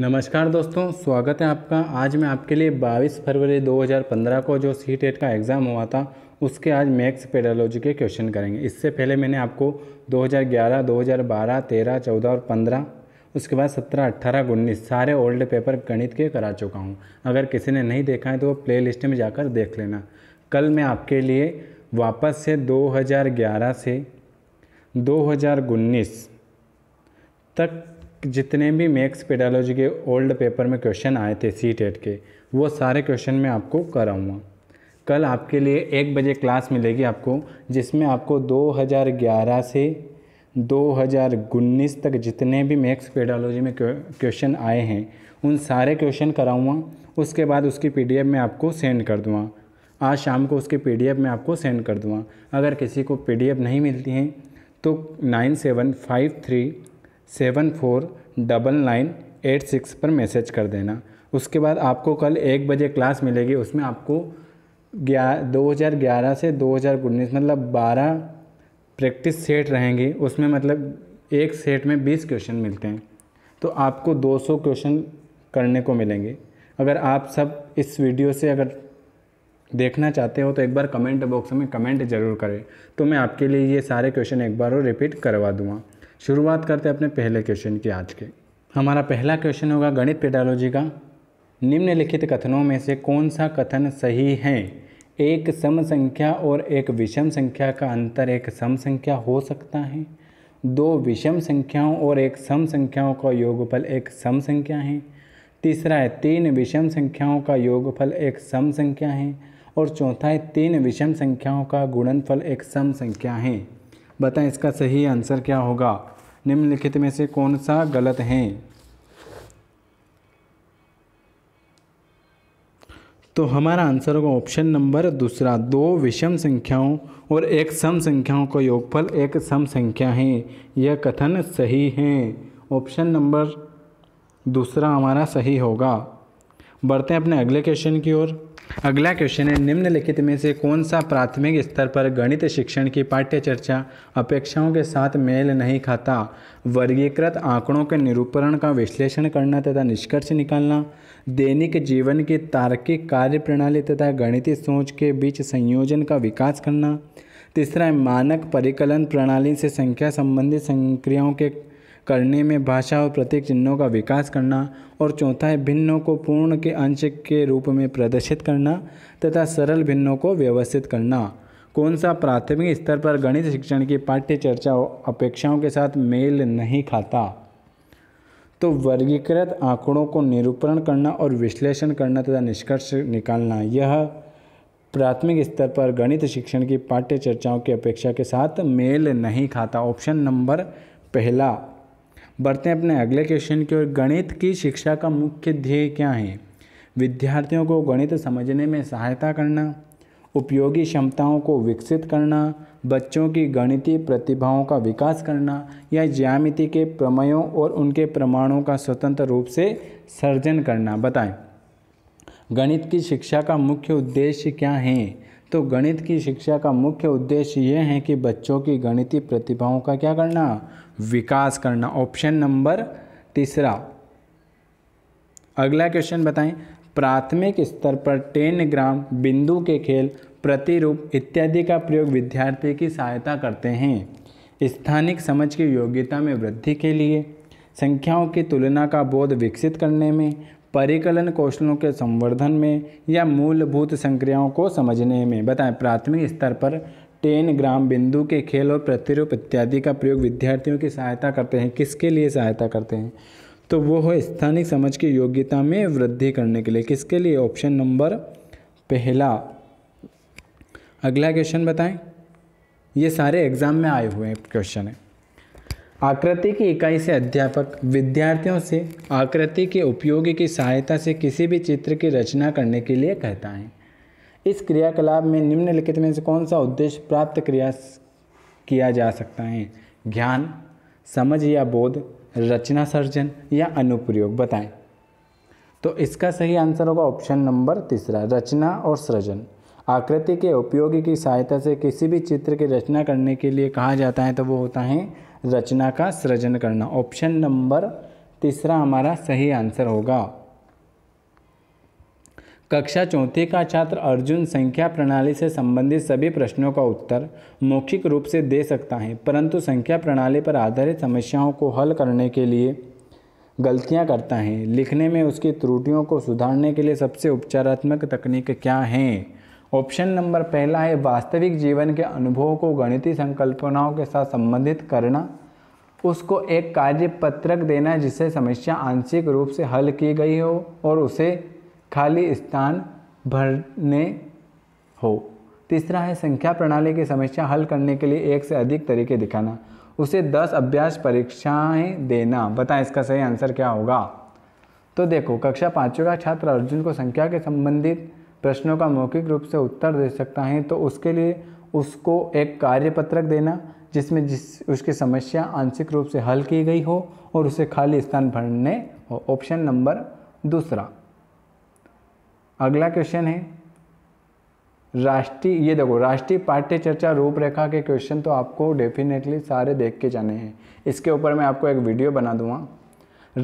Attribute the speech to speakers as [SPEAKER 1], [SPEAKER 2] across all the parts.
[SPEAKER 1] नमस्कार दोस्तों स्वागत है आपका आज मैं आपके लिए 22 फरवरी 2015 को जो सी टेट का एग्ज़ाम हुआ था उसके आज मैक्स पेडोलॉजी के क्वेश्चन करेंगे इससे पहले मैंने आपको 2011, 2012, 13, 14 और 15 उसके बाद 17, 18, उन्नीस सारे ओल्ड पेपर गणित के करा चुका हूँ अगर किसी ने नहीं देखा है तो प्ले लिस्ट में जाकर देख लेना कल मैं आपके लिए वापस से दो से दो तक जितने भी मैक्स पेडालोजी के ओल्ड पेपर में क्वेश्चन आए थे सी टेट के वो सारे क्वेश्चन मैं आपको कराऊँगा कल आपके लिए एक बजे क्लास मिलेगी आपको जिसमें आपको 2011 से 2019 तक जितने भी मैक्स पेडालोजी में क्वेश्चन आए हैं उन सारे क्वेश्चन कराऊँगा उसके बाद उसकी पीडीएफ में आपको सेंड कर दूँगा आज शाम को उसकी डी में आपको सेंड कर दूँगा अगर किसी को पी नहीं मिलती हैं तो nine seven five three seven four double nine eight six पर मैसेज कर देना उसके बाद आपको कल एक बजे क्लास मिलेगी उसमें आपको ग्यारह दो हज़ार ग्यारह से दो हज़ार उन्नीस मतलब बारह प्रैक्टिस सेट रहेंगे उसमें मतलब एक सेट में बीस क्वेश्चन मिलते हैं तो आपको दो सौ क्वेश्चन करने को मिलेंगे अगर आप सब इस वीडियो से अगर देखना चाहते हो तो एक बार कमेंट बॉक्स में कमेंट ज़रूर करें तो मैं आपके लिए ये सारे क्वेश्चन एक बार और रिपीट करवा दूँगा शुरुआत करते हैं अपने पहले क्वेश्चन की आज के हमारा पहला क्वेश्चन होगा गणित पेडालोजी का निम्नलिखित कथनों में से कौन सा कथन सही है एक सम संख्या और एक विषम संख्या का अंतर एक सम संख्या हो सकता है दो विषम संख्याओं और एक सम संख्याओं का योगफल एक सम संख्या है तीसरा है तीन विषम संख्याओं का योगफल एक सम संख्या है और चौथा है तीन विषम संख्याओं का गुणनफल एक सम संख्या है बताएं इसका सही आंसर क्या होगा निम्नलिखित में से कौन सा गलत है तो हमारा आंसर होगा ऑप्शन नंबर दूसरा दो विषम संख्याओं और एक सम संख्याओं का योगफल एक सम संख्या है यह कथन सही है ऑप्शन नंबर दूसरा हमारा सही होगा बढ़ते हैं अपने अगले क्वेश्चन की ओर अगला क्वेश्चन है निम्नलिखित में से कौन सा प्राथमिक स्तर पर गणित शिक्षण की पाठ्य चर्चा अपेक्षाओं के साथ मेल नहीं खाता वर्गीकृत आंकड़ों के निरूपण का विश्लेषण करना तथा निष्कर्ष निकालना दैनिक जीवन की तार्किक कार्य प्रणाली तथा गणितीय सोच के बीच संयोजन का विकास करना तीसरा है मानक परिकलन प्रणाली से संख्या संबंधित संक्रियाओं के करने में भाषा और प्रतीक चिन्हों का विकास करना और चौथा है भिन्नों को पूर्ण के अंश के रूप में प्रदर्शित करना तथा सरल भिन्नों को व्यवस्थित करना कौन सा प्राथमिक स्तर पर गणित शिक्षण की पाठ्य चर्चा अपेक्षाओं के साथ मेल नहीं खाता तो वर्गीकृत आंकड़ों को निरूपण करना और विश्लेषण करना तथा निष्कर्ष निकालना यह प्राथमिक स्तर पर गणित शिक्षण की पाठ्य चर्चाओं की अपेक्षा के साथ मेल नहीं खाता ऑप्शन नंबर पहला बढ़ते हैं अपने अगले क्वेश्चन की ओर गणित की शिक्षा का मुख्य ध्येय क्या है विद्यार्थियों को गणित समझने में सहायता करना उपयोगी क्षमताओं को विकसित करना बच्चों की गणितीय प्रतिभाओं का विकास करना या ज्यामिति के प्रमेयों और उनके प्रमाणों का स्वतंत्र रूप से सर्जन करना बताएं गणित की शिक्षा का मुख्य उद्देश्य क्या है तो गणित की शिक्षा का मुख्य उद्देश्य ये है कि बच्चों की गणितीय प्रतिभाओं का क्या करना विकास करना ऑप्शन नंबर तीसरा अगला क्वेश्चन बताएं प्राथमिक स्तर पर टेन ग्राम बिंदु के खेल प्रतिरूप इत्यादि का प्रयोग विद्यार्थी की सहायता करते हैं स्थानिक समझ की योग्यता में वृद्धि के लिए संख्याओं की तुलना का बोध विकसित करने में परिकलन कौशलों के संवर्धन में या मूलभूत संक्रियाओं को समझने में बताएं प्राथमिक स्तर पर टेन ग्राम बिंदु के खेल और प्रतिरूप इत्यादि का प्रयोग विद्यार्थियों की सहायता करते हैं किसके लिए सहायता करते हैं तो वो है स्थानिक समझ की योग्यता में वृद्धि करने के लिए किसके लिए ऑप्शन नंबर पहला अगला क्वेश्चन बताएं ये सारे एग्ज़ाम में आए हुए क्वेश्चन हैं आकृति की इकाई से अध्यापक विद्यार्थियों से आकृति के उपयोग की सहायता से किसी भी चित्र की रचना करने के लिए कहता है इस क्रियाकलाप में निम्नलिखित में से कौन सा उद्देश्य प्राप्त क्रिया किया जा सकता है ज्ञान समझ या बोध रचना सर्जन या अनुप्रयोग बताएं तो इसका सही आंसर होगा ऑप्शन नंबर तीसरा रचना और सृजन आकृति के उपयोग की सहायता से किसी भी चित्र की रचना करने के लिए कहा जाता है तो वो होता है रचना का सृजन करना ऑप्शन नंबर तीसरा हमारा सही आंसर होगा कक्षा चौथी का छात्र अर्जुन संख्या प्रणाली से संबंधित सभी प्रश्नों का उत्तर मौखिक रूप से दे सकता है परंतु संख्या प्रणाली पर आधारित समस्याओं को हल करने के लिए गलतियां करता है लिखने में उसकी त्रुटियों को सुधारने के लिए सबसे उपचारात्मक तकनीक क्या हैं ऑप्शन नंबर पहला है वास्तविक जीवन के अनुभव को गणितीय संकल्पनाओं के साथ संबंधित करना उसको एक कार्य पत्रक देना जिससे समस्या आंशिक रूप से हल की गई हो और उसे खाली स्थान भरने हो तीसरा है संख्या प्रणाली की समस्या हल करने के लिए एक से अधिक तरीके दिखाना उसे दस अभ्यास परीक्षाएं देना बताएं इसका सही आंसर क्या होगा तो देखो कक्षा पाँचों का छात्र अर्जुन को संख्या के संबंधित प्रश्नों का मौखिक रूप से उत्तर दे सकता है तो उसके लिए उसको एक कार्यपत्रक देना जिसमें जिस उसकी समस्या आंशिक रूप से हल की गई हो और उसे खाली स्थान भरने हो ऑप्शन नंबर दूसरा अगला क्वेश्चन है राष्ट्रीय ये देखो राष्ट्रीय पाठ्य चर्चा रूपरेखा के क्वेश्चन तो आपको डेफिनेटली सारे देख के जाने हैं इसके ऊपर मैं आपको एक वीडियो बना दूंगा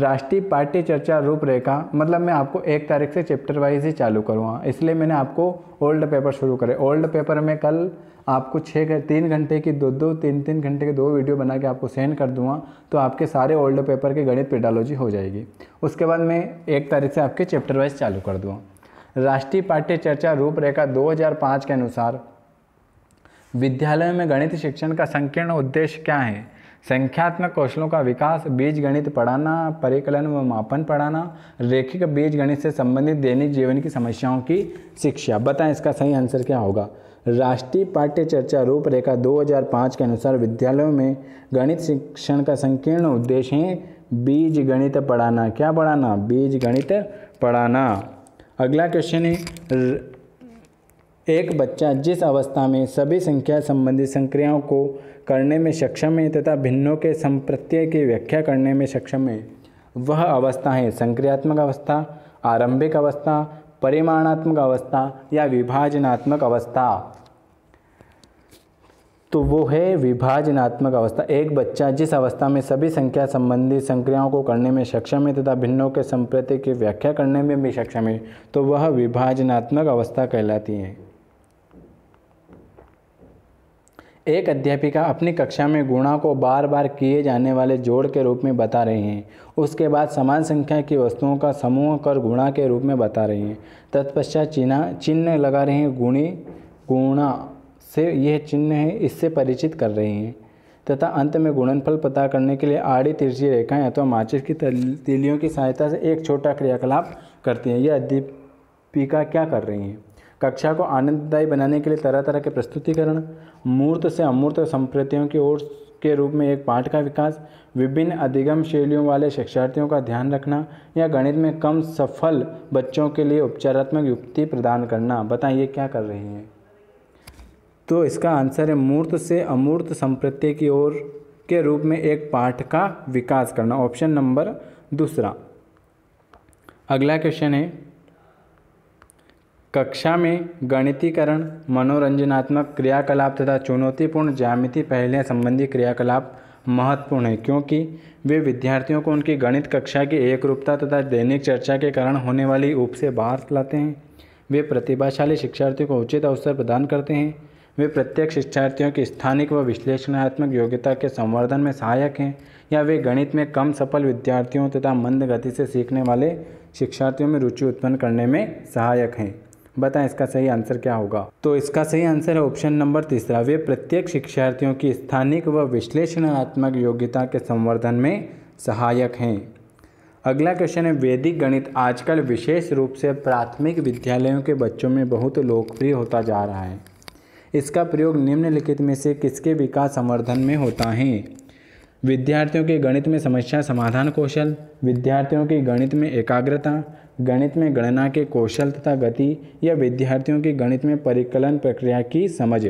[SPEAKER 1] राष्ट्रीय पार्टी चर्चा रूपरेखा मतलब मैं आपको एक तारीख से चैप्टर वाइज ही चालू करूँगा इसलिए मैंने आपको ओल्ड पेपर शुरू करे ओल्ड पेपर में कल आपको छः तीन घंटे की दो दो तीन तीन घंटे की दो वीडियो बना के आपको सेंड कर दूंगा तो आपके सारे ओल्ड पेपर की गणित पेडालोजी हो जाएगी उसके बाद मैं एक तारीख से आपके चैप्टर वाइज चालू कर दूँगा राष्ट्रीय पाठ्य चर्चा रूपरेखा 2005 के अनुसार विद्यालयों में गणित शिक्षण का संकीर्ण उद्देश्य क्या है संख्यात्मक कौशलों का विकास बीज गणित पढ़ाना परिकलन व मापन पढ़ाना रेखिक बीज गणित से संबंधित दैनिक जीवन की समस्याओं की शिक्षा बताएं इसका सही आंसर क्या होगा राष्ट्रीय पाठ्य चर्चा रूपरेखा 2005 के अनुसार विद्यालयों में गणित शिक्षण का संकीर्ण उद्देश्य है बीज गणित पढ़ाना क्या पढ़ाना बीज गणित पढ़ाना अगला क्वेश्चन है एक बच्चा जिस अवस्था में सभी संख्या संबंधी संक्रियाओं को करने में सक्षम है तथा भिन्नों के संप्रत्यय की व्याख्या करने में सक्षम है वह अवस्था है संक्रियात्मक अवस्था आरंभिक अवस्था परिमाणात्मक अवस्था या विभाजनात्मक अवस्था तो वो है विभाजनात्मक अवस्था एक बच्चा जिस अवस्था में सभी संख्या संबंधी संक्रियाओं को करने में सक्षम है तथा भिन्नों के संप्रति की व्याख्या करने में भी सक्षम है तो वह विभाजनात्मक अवस्था कहलाती है एक अध्यापिका अपनी कक्षा में गुणा को बार बार किए जाने वाले जोड़ के रूप में बता रही हैं उसके बाद समान संख्या की वस्तुओं का समूह कर गुणा के रूप में बता रही हैं तत्पश्चात चिन्ह चिन्ह लगा रही हैं गुणी गुणा से यह चिन्ह है इससे परिचित कर रही हैं तथा अंत में गुणनफल पता करने के लिए आड़ी तिरछी रेखाएँ अथवा माचिस की तिलियों की सहायता से एक छोटा क्रियाकलाप करती हैं यह अध्यापिका क्या कर रही हैं कक्षा को आनंददायी बनाने के लिए तरह तरह के प्रस्तुतिकरण मूर्त से अमूर्त संप्रतियों की ओर के रूप में एक पाठ का विकास विभिन्न अधिगम शैलियों वाले शिक्षार्थियों का ध्यान रखना या गणित में कम सफल बच्चों के लिए उपचारात्मक युक्ति प्रदान करना बताइए ये क्या कर रही हैं तो इसका आंसर है मूर्त से अमूर्त संप्रत्य की ओर के रूप में एक पाठ का विकास करना ऑप्शन नंबर दूसरा अगला क्वेश्चन है कक्षा में गणितीकरण मनोरंजनात्मक क्रियाकलाप तथा चुनौतीपूर्ण ज्यामिति पहले संबंधी क्रियाकलाप महत्वपूर्ण है क्योंकि वे विद्यार्थियों को उनकी गणित कक्षा की एक रूपता तथा दैनिक चर्चा के कारण होने वाली ऊप से बाहर लाते हैं वे प्रतिभाशाली शिक्षार्थियों को उचित अवसर प्रदान करते हैं वे प्रत्येक शिक्षार्थियों की स्थानिक व विश्लेषणात्मक योग्यता के संवर्धन में सहायक हैं या वे गणित में कम सफल विद्यार्थियों तथा मंद गति से सीखने वाले शिक्षार्थियों में रुचि उत्पन्न करने में सहायक हैं बताएं इसका सही आंसर क्या होगा तो इसका सही आंसर है ऑप्शन नंबर तीसरा वे प्रत्येक शिक्षार्थियों की स्थानिक व विश्लेषणात्मक योग्यता के संवर्धन में सहायक हैं अगला क्वेश्चन है वैदिक गणित आजकल विशेष रूप से प्राथमिक विद्यालयों के बच्चों में बहुत लोकप्रिय होता जा रहा है इसका प्रयोग निम्नलिखित में से किसके विकास संवर्धन में होता है विद्यार्थियों के गणित में समस्या समाधान कौशल विद्यार्थियों के गणित में एकाग्रता गणित में गणना के कौशल तथा गति या विद्यार्थियों की गणित में परिकलन प्रक्रिया की समझ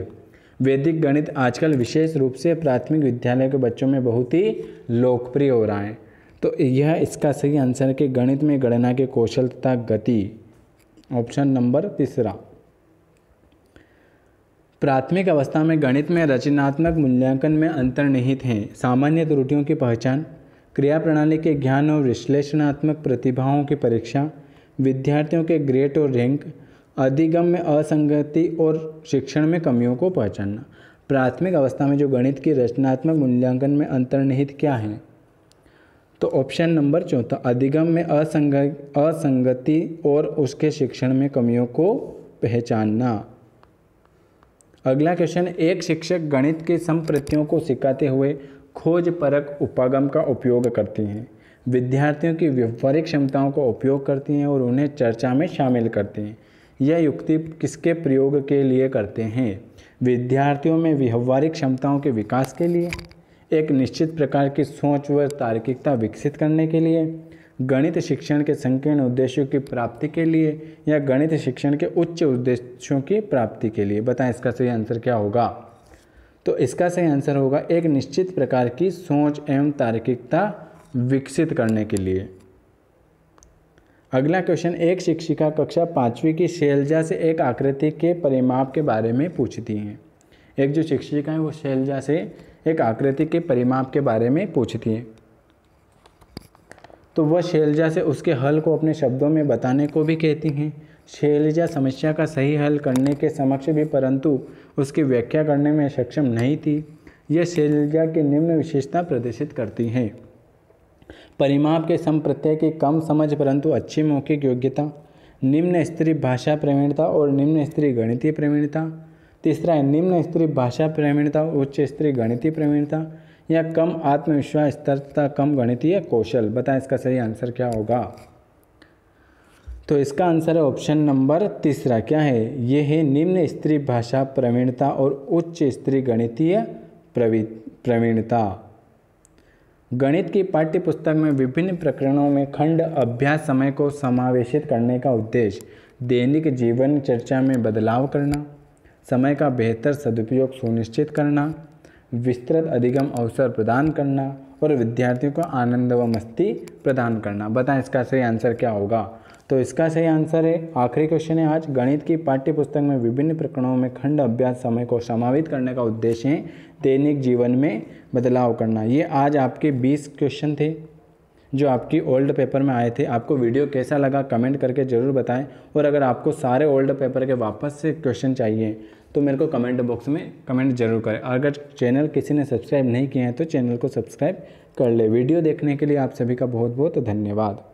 [SPEAKER 1] वैदिक गणित आजकल विशेष रूप से प्राथमिक विद्यालय के बच्चों में बहुत ही लोकप्रिय हो रहा है तो यह इसका सही आंसर है कि गणित में गणना के कौशल तथा गति ऑप्शन नंबर तीसरा प्राथमिक अवस्था में गणित में रचनात्मक मूल्यांकन में अंतर्निहित हैं सामान्य त्रुटियों की पहचान क्रिया प्रणाली के ज्ञान और विश्लेषणात्मक प्रतिभाओं की परीक्षा विद्यार्थियों के ग्रेड और रैंक अधिगम में असंगति और शिक्षण में कमियों को पहचानना प्राथमिक अवस्था में जो गणित की रचनात्मक मूल्यांकन में अंतर्निहित क्या है तो ऑप्शन नंबर चौथा अधिगम में असंग असंगति और उसके शिक्षण में कमियों को पहचानना अगला क्वेश्चन एक शिक्षक गणित के संप्रतियों को सिखाते हुए खोज परक उपागम का उपयोग करती हैं विद्यार्थियों की व्यवहारिक क्षमताओं का उपयोग करती हैं और उन्हें चर्चा में शामिल करती हैं यह युक्ति किसके प्रयोग के लिए करते हैं विद्यार्थियों में व्यवहारिक क्षमताओं के विकास के लिए एक निश्चित प्रकार की सोच व तार्किकता विकसित करने के लिए गणित शिक्षण के संकीर्ण उद्देश्यों की प्राप्ति के लिए या गणित शिक्षण के उच्च उद्देश्यों की प्राप्ति के लिए बताएं इसका सही आंसर क्या होगा तो इसका सही आंसर होगा एक निश्चित प्रकार की सोच एवं तार्किकता विकसित करने के लिए अगला क्वेश्चन एक शिक्षिका कक्षा पाँचवीं की शैलजा से एक आकृति के परिमाप के बारे में पूछती हैं एक जो शिक्षिका है वो शैलजा से एक आकृति के परिमाप के बारे में पूछती हैं तो वह शैलजा से उसके हल को अपने शब्दों में बताने को भी कहती हैं शैलजा समस्या का सही हल करने के समक्ष भी परंतु उसकी व्याख्या करने में सक्षम नहीं थी यह शैलजा की निम्न विशेषता प्रदर्शित करती है परिमाप के सम प्रत्यय की कम समझ परंतु अच्छी मौखिक योग्यता निम्न स्त्री भाषा प्रवीणता और निम्न स्त्री गणितीय प्रवीणता तीसरा है निम्न स्त्री भाषा प्रवीणता उच्च स्त्री गणितीय प्रवीणता या कम आत्मविश्वास स्तर तथा कम गणितीय कौशल बताएं इसका सही आंसर क्या होगा तो इसका आंसर है ऑप्शन नंबर तीसरा क्या है ये है निम्न स्त्री भाषा प्रवीणता और उच्च स्त्री गणितीय प्रवीणता गणित की पाठ्य पुस्तक में विभिन्न प्रकरणों में खंड अभ्यास समय को समावेशित करने का उद्देश्य दैनिक जीवन चर्चा में बदलाव करना समय का बेहतर सदुपयोग सुनिश्चित करना विस्तृत अधिगम अवसर प्रदान करना और विद्यार्थियों को आनंद व मस्ती प्रदान करना बताएं इसका सही आंसर क्या होगा तो इसका सही आंसर है आखिरी क्वेश्चन है आज गणित की पाठ्य पुस्तक में विभिन्न प्रकरणों में खंड अभ्यास समय को समावित करने का उद्देश्य है दैनिक जीवन में बदलाव करना ये आज आपके 20 क्वेश्चन थे जो आपकी ओल्ड पेपर में आए थे आपको वीडियो कैसा लगा कमेंट करके ज़रूर बताएं और अगर आपको सारे ओल्ड पेपर के वापस से क्वेश्चन चाहिए तो मेरे को कमेंट बॉक्स में कमेंट जरूर करें अगर चैनल किसी ने सब्सक्राइब नहीं किया है तो चैनल को सब्सक्राइब कर ले वीडियो देखने के लिए आप सभी का बहुत बहुत धन्यवाद